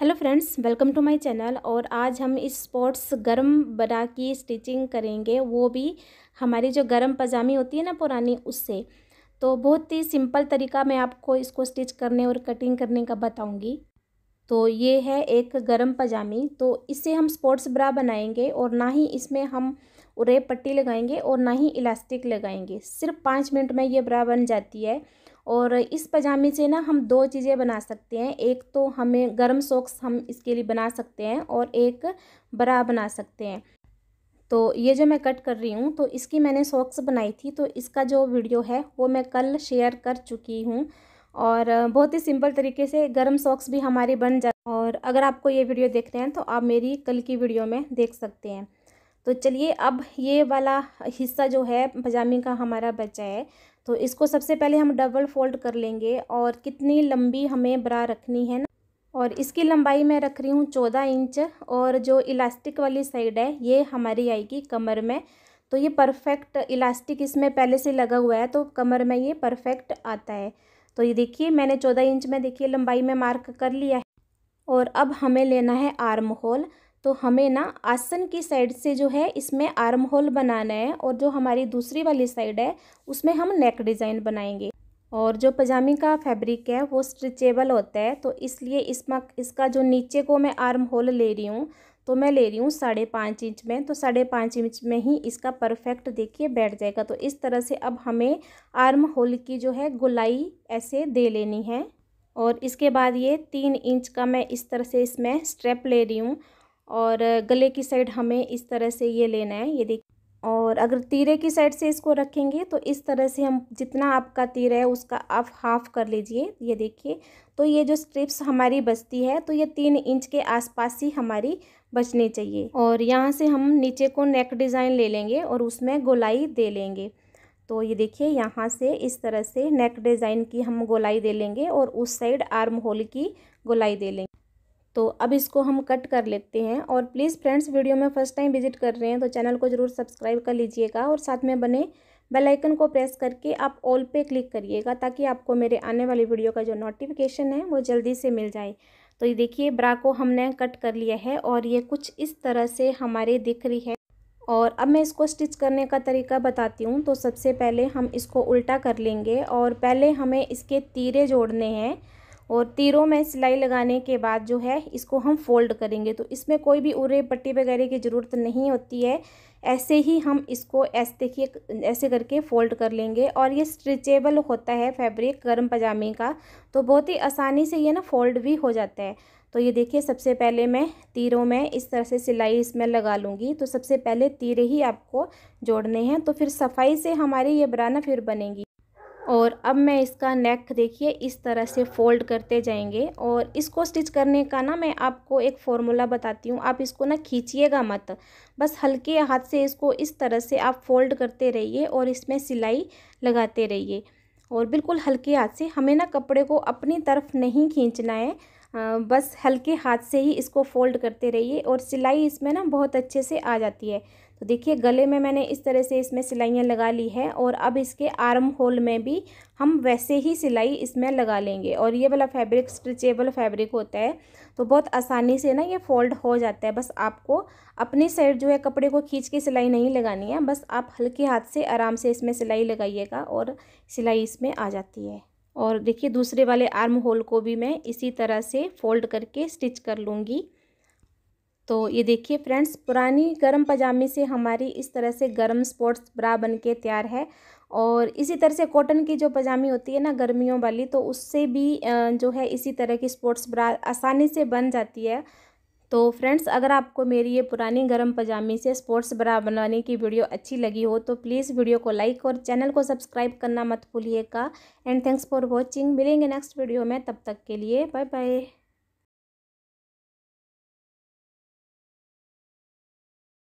hello friends welcome to my channel और आज हम इस स्पोर्ट्स गर्म बना की स्टिचिंग करेंगे वो भी हमारी जो गर्म पजामी होती है ना पुरानी उससे तो बहुत ही सिंपल तरीका मैं आपको इसको स्टिच करने और कटिंग करने का बताऊंगी तो ये है एक गर्म पजामी तो इससे हम स्पोर्ट्स ब्रा बनाएंगे और ना ही इसमें हम और रेप पट्टी लगाएंगे और ना ही इलास्टिक लगाएंगे सिर्फ पाँच मिनट में ये ब्रा बन जाती है और इस पजामे से ना हम दो चीज़ें बना सकते हैं एक तो हमें गर्म सॉक्स हम इसके लिए बना सकते हैं और एक ब्रा बना सकते हैं तो ये जो मैं कट कर रही हूँ तो इसकी मैंने सॉक्स बनाई थी तो इसका जो वीडियो है वो मैं कल शेयर कर चुकी हूँ और बहुत ही सिंपल तरीके से गर्म सॉक्स भी हमारे बन जा और अगर आपको ये वीडियो देखते हैं तो आप मेरी कल की वीडियो में देख सकते हैं तो चलिए अब ये वाला हिस्सा जो है पजामे का हमारा बचा है तो इसको सबसे पहले हम डबल फोल्ड कर लेंगे और कितनी लंबी हमें ब्रा रखनी है ना और इसकी लंबाई मैं रख रही हूँ चौदह इंच और जो इलास्टिक वाली साइड है ये हमारी आएगी कमर में तो ये परफेक्ट इलास्टिक इसमें पहले से लगा हुआ है तो कमर में ये परफेक्ट आता है तो ये देखिए मैंने चौदह इंच में देखिए लंबाई में मार्क कर लिया है और अब हमें लेना है आर्म होल तो हमें ना आसन की साइड से जो है इसमें आर्म होल बनाना है और जो हमारी दूसरी वाली साइड है उसमें हम नेक डिज़ाइन बनाएंगे और जो पजामी का फैब्रिक है वो स्ट्रेचेबल होता है तो इसलिए इसमें इसका जो नीचे को मैं आर्म होल ले रही हूँ तो मैं ले रही हूँ साढ़े पाँच इंच में तो साढ़े पाँच इंच में ही इसका परफेक्ट देखिए बैठ जाएगा तो इस तरह से अब हमें आर्म होल की जो है गुलाई ऐसे दे लेनी है और इसके बाद ये तीन इंच का मैं इस तरह से इसमें स्ट्रेप ले रही हूँ और गले की साइड हमें इस तरह से ये लेना है ये देख और अगर तीरे की साइड से इसको रखेंगे तो इस तरह से हम जितना आपका तीर है उसका आप हाफ कर लीजिए ये देखिए तो ये जो स्ट्रिप्स हमारी बचती है तो ये तीन इंच के आसपास ही हमारी बचनी चाहिए और यहाँ से हम नीचे को नेक डिज़ाइन ले लेंगे और उसमें गोलाई दे लेंगे तो ये देखिए यहाँ से इस तरह से नेक डिज़ाइन की हम गोलाई दे लेंगे और उस साइड आर्म होल की गोलाई दे लेंगे तो अब इसको हम कट कर लेते हैं और प्लीज़ फ्रेंड्स वीडियो में फर्स्ट टाइम विजिट कर रहे हैं तो चैनल को ज़रूर सब्सक्राइब कर लीजिएगा और साथ में बने बेल आइकन को प्रेस करके आप ऑल पे क्लिक करिएगा ताकि आपको मेरे आने वाली वीडियो का जो नोटिफिकेशन है वो जल्दी से मिल जाए तो ये देखिए ब्रा को हमने कट कर लिया है और ये कुछ इस तरह से हमारे दिख रही है और अब मैं इसको स्टिच करने का तरीका बताती हूँ तो सबसे पहले हम इसको उल्टा कर लेंगे और पहले हमें इसके तीरे जोड़ने हैं और तीरों में सिलाई लगाने के बाद जो है इसको हम फोल्ड करेंगे तो इसमें कोई भी उरे पट्टी वगैरह की ज़रूरत नहीं होती है ऐसे ही हम इसको ऐसे देखिए ऐसे करके फोल्ड कर लेंगे और ये स्ट्रेचेबल होता है फैब्रिक गर्म पजामे का तो बहुत ही आसानी से ये ना फोल्ड भी हो जाता है तो ये देखिए सबसे पहले मैं तीरों में इस तरह से सिलाई इसमें लगा लूँगी तो सबसे पहले तीरे ही आपको जोड़ने हैं तो फिर सफाई से हमारी ये बराना फिर बनेगी और अब मैं इसका नेक देखिए इस तरह से फोल्ड करते जाएंगे और इसको स्टिच करने का ना मैं आपको एक फॉर्मूला बताती हूँ आप इसको ना खींचिएगा मत बस हल्के हाथ से इसको इस तरह से आप फोल्ड करते रहिए और इसमें सिलाई लगाते रहिए और बिल्कुल हल्के हाथ से हमें ना कपड़े को अपनी तरफ नहीं खींचना है बस हल्के हाथ से ही इसको फोल्ड करते रहिए और सिलाई इसमें ना बहुत अच्छे से आ जाती है तो देखिए गले में मैंने इस तरह से इसमें सिलाइयाँ लगा ली है और अब इसके आर्म होल में भी हम वैसे ही सिलाई इसमें लगा लेंगे और ये वाला फैब्रिक स्ट्रेचेबल फैब्रिक होता है तो बहुत आसानी से ना ये फोल्ड हो जाता है बस आपको अपनी साइड जो है कपड़े को खींच के सिलाई नहीं लगानी है बस आप हल्के हाथ से आराम से इसमें सिलाई लगाइएगा और सिलाई इसमें आ जाती है और देखिए दूसरे वाले आर्म होल को भी मैं इसी तरह से फोल्ड करके स्टिच कर लूँगी तो ये देखिए फ्रेंड्स पुरानी गर्म पजामे से हमारी इस तरह से गर्म स्पोर्ट्स ब्रा बन के तैयार है और इसी तरह से कॉटन की जो पजामी होती है ना गर्मियों वाली तो उससे भी जो है इसी तरह की स्पोर्ट्स ब्रा आसानी से बन जाती है तो फ्रेंड्स अगर आपको मेरी ये पुरानी गर्म पजामी से स्पोर्ट्स ब्रा बनाने की वीडियो अच्छी लगी हो तो प्लीज़ वीडियो को लाइक और चैनल को सब्सक्राइब करना मत भूलिएगा एंड थैंक्स फॉर वॉचिंग मिलेंगे नेक्स्ट वीडियो में तब तक के लिए बाय बाय